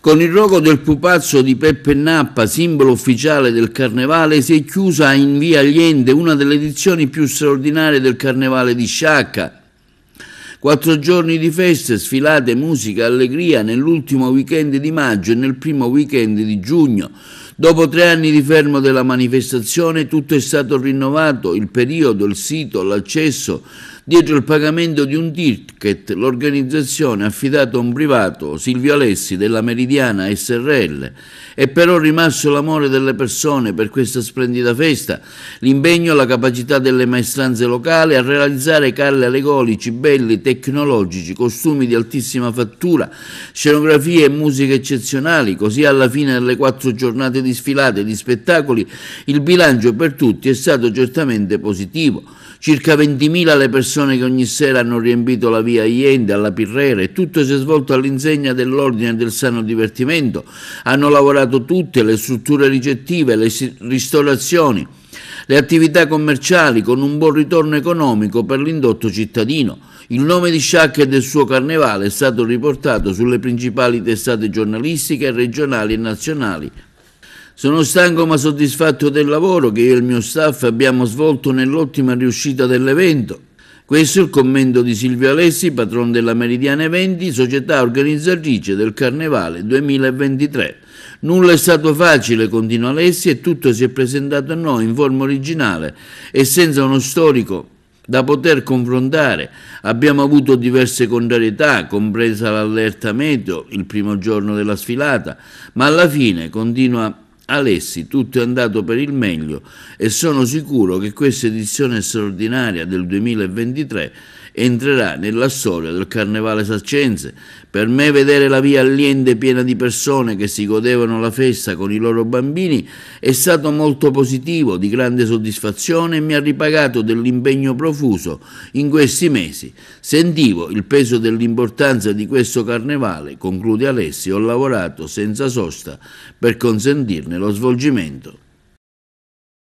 Con il rogo del pupazzo di Peppe Nappa, simbolo ufficiale del carnevale, si è chiusa in via Allende una delle edizioni più straordinarie del carnevale di Sciacca. Quattro giorni di feste, sfilate, musica, allegria nell'ultimo weekend di maggio e nel primo weekend di giugno. Dopo tre anni di fermo della manifestazione tutto è stato rinnovato, il periodo, il sito, l'accesso, Dietro il pagamento di un ticket, l'organizzazione ha affidato a un privato, Silvio Alessi, della Meridiana SRL. È però rimasto l'amore delle persone per questa splendida festa, l'impegno e la capacità delle maestranze locali a realizzare carri allegorici, belli, tecnologici, costumi di altissima fattura, scenografie e musiche eccezionali. Così alla fine delle quattro giornate di sfilate e di spettacoli, il bilancio per tutti è stato certamente positivo. Circa 20.000 le persone persone che ogni sera hanno riempito la via Allende, alla Pirrera e tutto si è svolto all'insegna dell'ordine e del sano divertimento. Hanno lavorato tutte le strutture ricettive, le ristorazioni, le attività commerciali con un buon ritorno economico per l'indotto cittadino. Il nome di Sciacca e del suo carnevale è stato riportato sulle principali testate giornalistiche regionali e nazionali. Sono stanco ma soddisfatto del lavoro che io e il mio staff abbiamo svolto nell'ottima riuscita dell'evento questo è il commento di Silvio Alessi, patron della Meridiana Eventi, società organizzatrice del Carnevale 2023. Nulla è stato facile, continua Alessi, e tutto si è presentato a noi in forma originale e senza uno storico da poter confrontare. Abbiamo avuto diverse contrarietà, compresa l'allerta meteo il primo giorno della sfilata, ma alla fine, continua Alessi, tutto è andato per il meglio e sono sicuro che questa edizione straordinaria del 2023 entrerà nella storia del Carnevale Saccense. Per me vedere la via Allende piena di persone che si godevano la festa con i loro bambini è stato molto positivo, di grande soddisfazione e mi ha ripagato dell'impegno profuso in questi mesi. Sentivo il peso dell'importanza di questo Carnevale, conclude Alessi, ho lavorato senza sosta per consentirne lo svolgimento